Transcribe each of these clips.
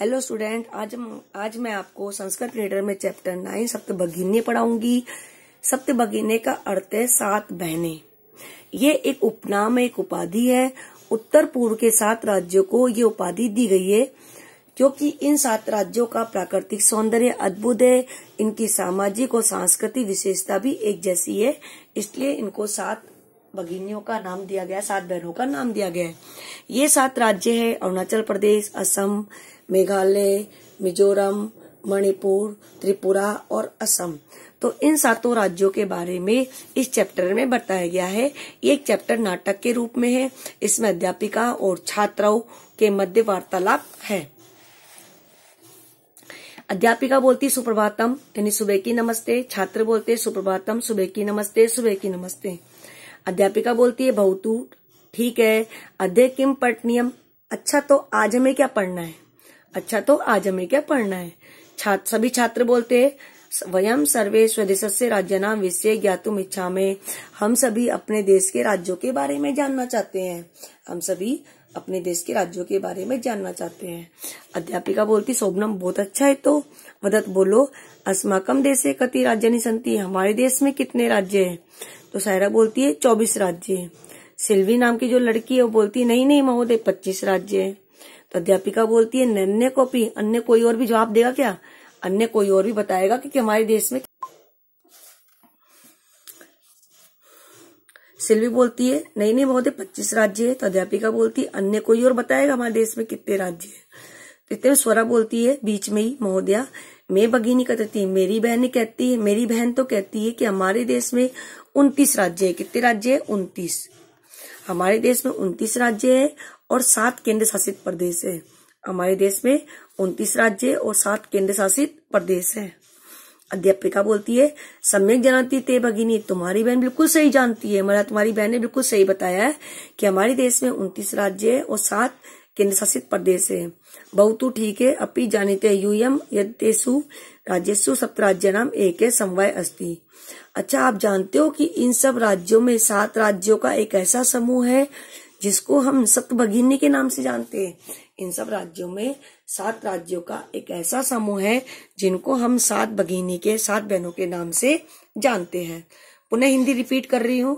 hello student आज आज मैं आपको संस्कृत लीडर में चैप्टर नाइन सप्त भगिनी पढ़ाऊंगी सप्त भगिनी का अर्थ है सात बहने ये एक उपनाम एक उपाधि है उत्तर पूर्व के सात राज्यों को ये उपाधि दी गई है क्योंकि इन सात राज्यों का प्राकृतिक सौंदर्य अद्भुत है इनकी सामाजिक और सांस्कृतिक विशेषता भी एक जैसी है इसलिए इनको सात भगिनियों का नाम दिया गया सात बहनों का नाम दिया गया है ये सात राज्य है अरुणाचल प्रदेश असम मेघालय मिजोरम मणिपुर त्रिपुरा और असम तो इन सातों राज्यों के बारे में इस चैप्टर में बताया गया है एक चैप्टर नाटक के रूप में है इसमें अध्यापिका और छात्राओं के मध्य वार्तालाप है अध्यापिका बोलती सुप्रभातम यानी सुबह की नमस्ते छात्र बोलते सुप्रभातम सुबह की नमस्ते सुबह की नमस्ते अध्यापिका बोलती है बहुतू ठीक है अध्यय किम पठनियम अच्छा तो आज हमें क्या पढ़ना है अच्छा तो आज हमें क्या पढ़ना है छात्र सभी छात्र बोलते हैं वयम सर्वे स्वदेश से राज्य नाम विषय ज्ञातुम इच्छा में हम सभी अपने देश के राज्यों के बारे में जानना चाहते हैं हम सभी अपने देश के राज्यों के बारे में जानना चाहते हैं अध्यापिका बोलती शोभनम बहुत अच्छा है तो वदत बोलो अस्माकम देश कति राज्य नहीं हमारे देश में कितने राज्य है तो सायरा बोलती है चौबीस राज्य है सिल्वी नाम की जो लड़की है वो बोलती है नहीं नहीं महोदय पच्चीस राज्य है तो अध्यापिका बोलती है अन्य को भी अन्य कोई और भी जवाब देगा क्या अन्य कोई और भी बताएगा क्योंकि हमारे देश में सिल्वी बोलती है नहीं नहीं महोदय पच्चीस राज्य है तो अध्यापिका बोलती है अन्य कोई और बताएगा हमारे देश में कितने राज्य है तो इतने में स्वरा बोलती है बीच में ही महोदया मैं बगीनी कहती मेरी बहन कहती है मेरी बहन तो कहती है कि हमारे देश में उन्तीस राज्य है कितने राज्य है उनतीस हमारे देश में उनतीस राज्य है और सात केंद्र शासित प्रदेश है हमारे देश में उनतीस राज्य और सात केंद्र शासित प्रदेश है अध्यापिका बोलती है सम्यक जानती ते भगिनी तुम्हारी बहन बिल्कुल सही जानती है मेरा तुम्हारी बहन ने बिल्कुल सही बताया है कि हमारे देश में उनतीस राज्य और सात केंद्र शासित प्रदेश है बहुत ठीक है अपनी जानते यूएम यदेशु राज्यसु सप्त राज्य नाम एक है समवाय अस्थि अच्छा आप जानते हो कि इन सब राज्यों में सात राज्यों का एक ऐसा समूह है जिसको हम भगिनी के नाम से जानते हैं इन सब राज्यों में सात राज्यों का एक ऐसा समूह है जिनको हम सात भगिनी के सात बहनों के नाम से जानते हैं पुनः हिंदी रिपीट कर रही हूँ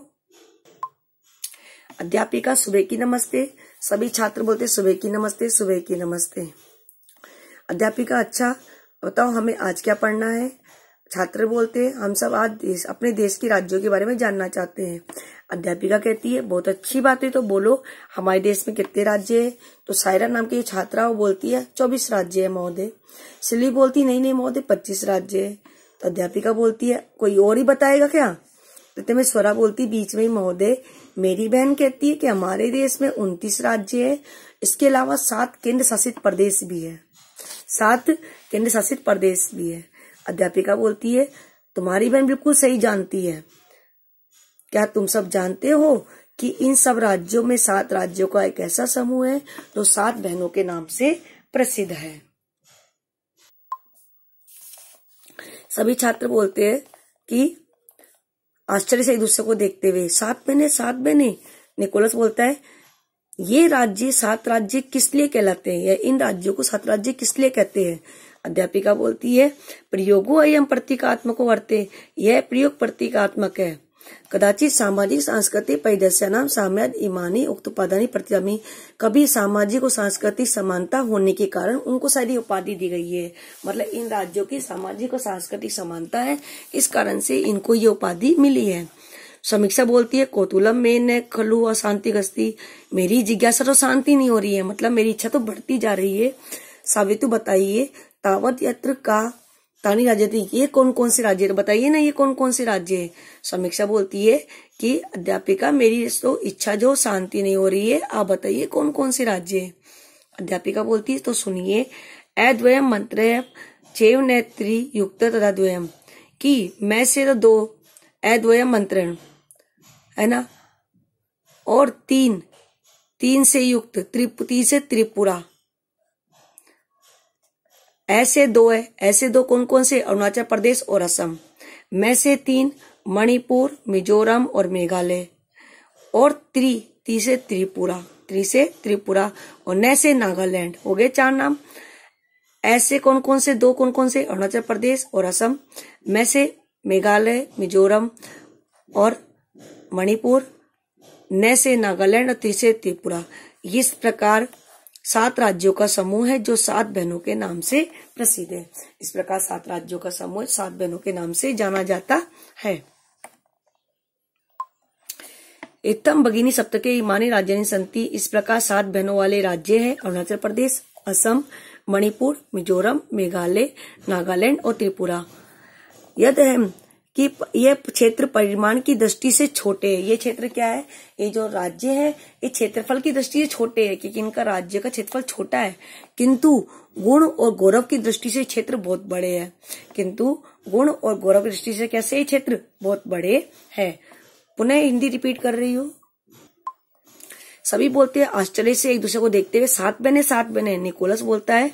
अध्यापिका सुबह की नमस्ते सभी छात्र बोलते सुबह की नमस्ते सुबह की नमस्ते अध्यापिका अच्छा बताओ हमें आज क्या पढ़ना है छात्र बोलते हैं हम सब आज देश अपने देश के राज्यों के बारे में जानना चाहते हैं अध्यापिका कहती है बहुत अच्छी बात है तो बोलो हमारे देश में कितने राज्य है तो सायरा नाम की छात्रा वो बोलती है चौबीस राज्य है महोदय सिली बोलती नहीं नहीं महोदय पच्चीस राज्य है तो अध्यापिका बोलती है कोई और ही बताएगा क्या तो मैं स्वरा बोलती बीच में ही महोदय मेरी बहन कहती है कि हमारे देश में उन्तीस राज्य है इसके अलावा सात केंद्र शासित प्रदेश भी है सात केंद्र शासित प्रदेश भी है अध्यापिका बोलती है तुम्हारी बहन बिल्कुल सही जानती है क्या तुम सब जानते हो कि इन सब राज्यों में सात राज्यों का एक ऐसा समूह है जो सात बहनों के नाम से प्रसिद्ध है सभी छात्र बोलते हैं कि आश्चर्य से एक दूसरे को देखते हुए सात बहने सात बहने निकोलस बोलता है ये राज्य सात राज्य किस लिए कहलाते हैं या इन राज्यों को सात राज्य किस लिए कहते हैं अध्यापिका बोलती है प्रयोगो एवं प्रतीकात्मक वर्ते यह प्रयोग प्रतीकात्मक है कदाचित सामाजिक सांस्कृतिक नाम साम्य ईमानी उक्त उपादानी प्रतिमी कभी सामाजिक और सांस्कृतिक समानता होने के कारण उनको शायद उपाधि दी गई है मतलब इन राज्यों की सामाजिक और सांस्कृतिक समानता है इस कारण से इनको ये उपाधि मिली है समीक्षा बोलती है कोतुलम में न खलू और शांति गस्ती मेरी जिज्ञासा तो शांति नहीं हो रही है मतलब मेरी इच्छा तो बढ़ती जा रही है सावितु बताइए तावत यत्र का तानी राजती ये कौन कौन से राज्य तो बताइए ना ये कौन कौन से राज्य है समीक्षा बोलती है कि अध्यापिका मेरी तो इच्छा जो शांति नहीं हो रही है आप बताइए कौन कौन से राज्य है अध्यापिका बोलती है तो सुनिए अद्वयम मंत्र चैव नेत्री युक्त तथा द्वयम की मैं से तो दो अद्वयम मंत्र है ना और तीन तीन से युक्त त्रिपुति तीन से त्रिपुरा ऐसे दो है ऐसे दो कौन कौन से अरुणाचल प्रदेश और असम में से तीन मणिपुर मिजोरम और मेघालय और त्रि ती से त्रिपुरा त्रि से त्रिपुरा और न से नागालैंड हो गए चार नाम ऐसे कौन कौन से दो कौन कौन से अरुणाचल प्रदेश और असम में से मेघालय मिजोरम और मणिपुर न से नागालैंड और तीसरे त्रिपुरा इस प्रकार सात राज्यों का समूह है जो सात बहनों के नाम से प्रसिद्ध है इस प्रकार सात राज्यों का समूह सात बहनों के नाम से जाना जाता है एकतम भगिनी सप्त के माने राजधानी संति इस प्रकार सात बहनों वाले राज्य है अरुणाचल प्रदेश असम मणिपुर मिजोरम मेघालय नागालैंड और त्रिपुरा यद कि ये क्षेत्र परिमाण की दृष्टि से छोटे है ये क्षेत्र क्या है ये जो राज्य है ये क्षेत्रफल की दृष्टि से छोटे है क्योंकि इनका राज्य का क्षेत्रफल छोटा है किंतु गुण और गौरव की दृष्टि से क्षेत्र बहुत बड़े हैं किंतु गुण और गौरव की दृष्टि से कैसे ये क्षेत्र बहुत बड़े है पुनः हिंदी रिपीट कर रही हूँ सभी बोलते हैं आश्चर्य से एक दूसरे को देखते हुए सात बहने सात बहने निकोलस बोलता है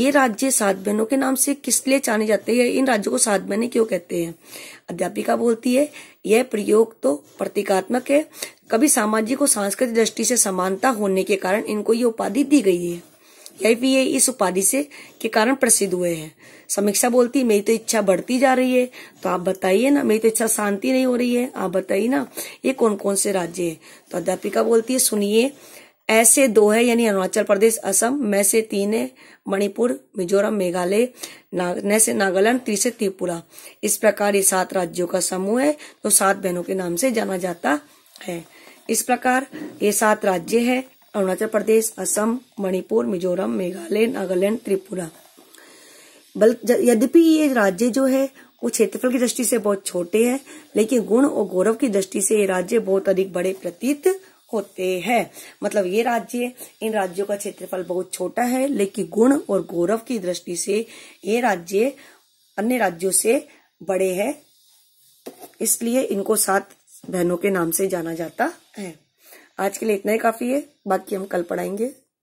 ये राज्य सात बहनों के नाम से किस लिए जाने जाते हैं इन राज्यों को सात बहने क्यों कहते हैं अध्यापिका बोलती है यह प्रयोग तो प्रतीकात्मक है कभी सामाजिक और सांस्कृतिक दृष्टि से समानता होने के कारण इनको ये उपाधि दी गई है ये इस उपाधि से के कारण प्रसिद्ध हुए हैं समीक्षा बोलती मेरी तो इच्छा बढ़ती जा रही है तो आप बताइए ना मेरी तो इच्छा शांति नहीं हो रही है आप बताइए ना ये कौन कौन से राज्य है तो अध्यापिका बोलती है सुनिए ऐसे दो है यानी अरुणाचल प्रदेश असम में से तीन है मणिपुर मिजोरम मेघालय नाग, से नागालैंड ती से त्रिपुरा इस प्रकार ये सात राज्यों का समूह है तो सात बहनों के नाम से जाना जाता है इस प्रकार ये सात राज्य है अरुणाचल प्रदेश असम मणिपुर मिजोरम मेघालय नागालैंड त्रिपुरा बल्कि यद्यपि ये राज्य जो है वो क्षेत्रफल की दृष्टि से बहुत छोटे हैं लेकिन गुण और गौरव की दृष्टि से ये राज्य बहुत अधिक बड़े प्रतीत होते हैं मतलब ये राज्य इन राज्यों का क्षेत्रफल बहुत छोटा है लेकिन गुण और गौरव की दृष्टि से ये राज्य अन्य राज्यों से बड़े हैं इसलिए इनको सात बहनों के नाम से जाना जाता है आज के लिए इतना ही काफी है बाकी हम कल पढ़ाएंगे